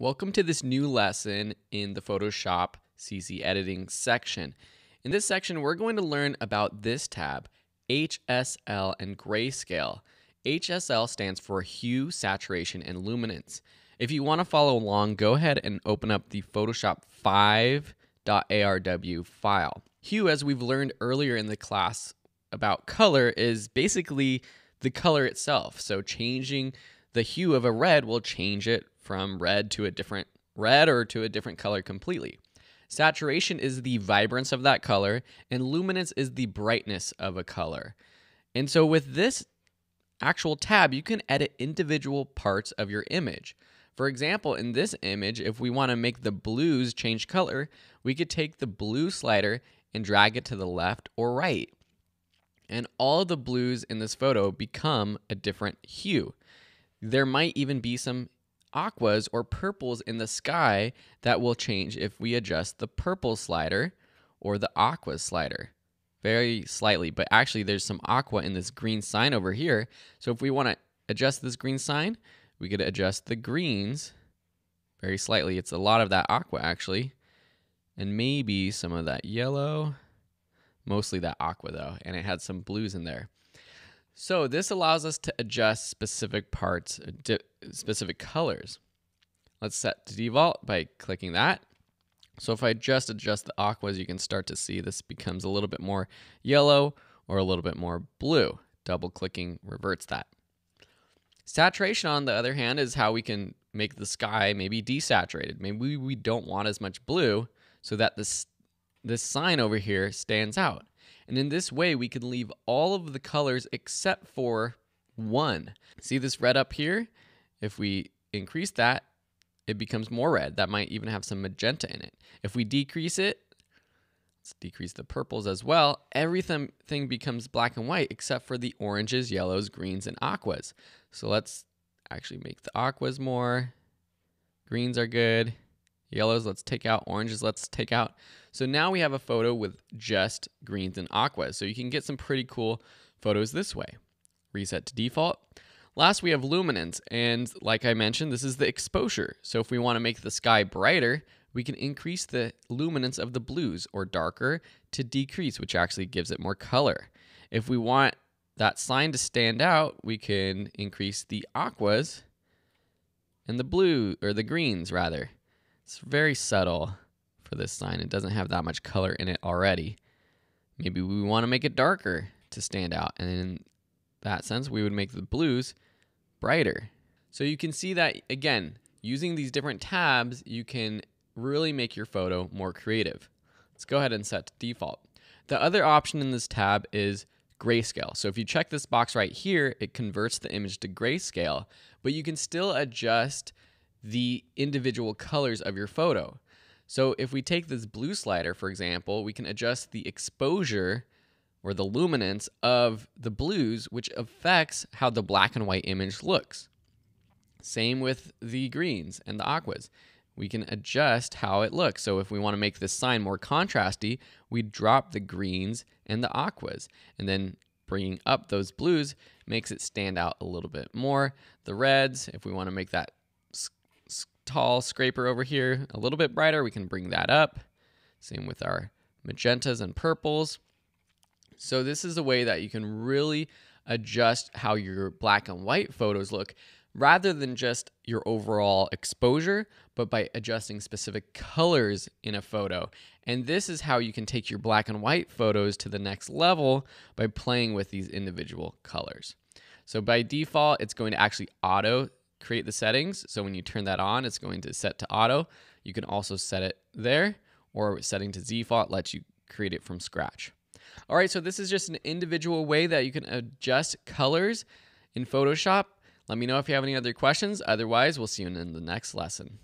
Welcome to this new lesson in the Photoshop CC editing section. In this section, we're going to learn about this tab, HSL and grayscale. HSL stands for hue, saturation, and luminance. If you want to follow along, go ahead and open up the Photoshop 5.arw file. Hue, as we've learned earlier in the class about color, is basically the color itself. So changing the hue of a red will change it from red to a different red or to a different color completely. Saturation is the vibrance of that color, and luminance is the brightness of a color. And so with this actual tab, you can edit individual parts of your image. For example, in this image, if we want to make the blues change color, we could take the blue slider and drag it to the left or right. And all the blues in this photo become a different hue. There might even be some aquas or purples in the sky that will change if we adjust the purple slider or the aqua slider very slightly, but actually there's some aqua in this green sign over here. So if we want to adjust this green sign, we could adjust the greens very slightly. It's a lot of that aqua actually, and maybe some of that yellow, mostly that aqua though, and it had some blues in there. So this allows us to adjust specific parts, uh, specific colors. Let's set to default by clicking that. So if I just adjust the aquas, you can start to see this becomes a little bit more yellow or a little bit more blue. Double clicking reverts that. Saturation, on the other hand, is how we can make the sky maybe desaturated. Maybe we don't want as much blue so that this, this sign over here stands out. And in this way, we can leave all of the colors except for one. See this red up here? If we increase that, it becomes more red. That might even have some magenta in it. If we decrease it, let's decrease the purples as well, everything becomes black and white except for the oranges, yellows, greens, and aquas. So let's actually make the aquas more. Greens are good. Yellows, let's take out. Oranges, let's take out. So now we have a photo with just greens and aquas. So you can get some pretty cool photos this way. Reset to default. Last, we have luminance. And like I mentioned, this is the exposure. So if we want to make the sky brighter, we can increase the luminance of the blues or darker to decrease, which actually gives it more color. If we want that sign to stand out, we can increase the aquas and the blue or the greens rather. It's very subtle for this sign. It doesn't have that much color in it already. Maybe we want to make it darker to stand out. And in that sense, we would make the blues brighter. So you can see that, again, using these different tabs, you can really make your photo more creative. Let's go ahead and set default. The other option in this tab is grayscale. So if you check this box right here, it converts the image to grayscale, but you can still adjust the individual colors of your photo. So if we take this blue slider, for example, we can adjust the exposure or the luminance of the blues, which affects how the black and white image looks. Same with the greens and the aquas. We can adjust how it looks. So if we want to make this sign more contrasty, we drop the greens and the aquas. And then bringing up those blues makes it stand out a little bit more. The reds, if we want to make that tall scraper over here a little bit brighter. We can bring that up. Same with our magentas and purples. So this is a way that you can really adjust how your black and white photos look rather than just your overall exposure, but by adjusting specific colors in a photo. And this is how you can take your black and white photos to the next level by playing with these individual colors. So by default, it's going to actually auto create the settings. So when you turn that on, it's going to set to auto. You can also set it there or setting to default lets you create it from scratch. All right, so this is just an individual way that you can adjust colors in Photoshop. Let me know if you have any other questions. Otherwise, we'll see you in the next lesson.